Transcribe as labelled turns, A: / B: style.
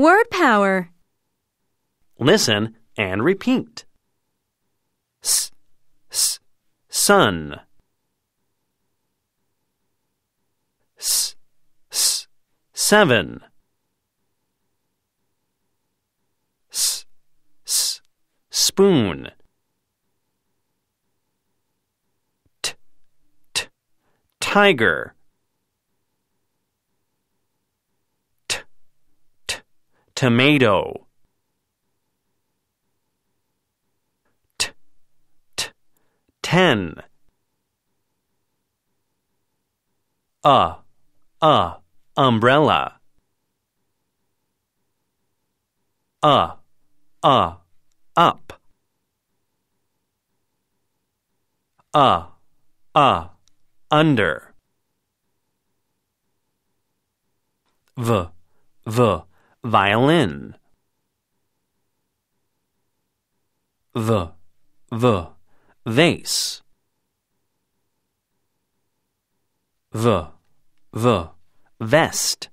A: Word power. Listen and repeat. S, s, sun. S, s, seven. S, s, spoon. T, t, tiger. tomato t t ten a a umbrella a a up a a under v violin. The, the, vase. The, the, vest.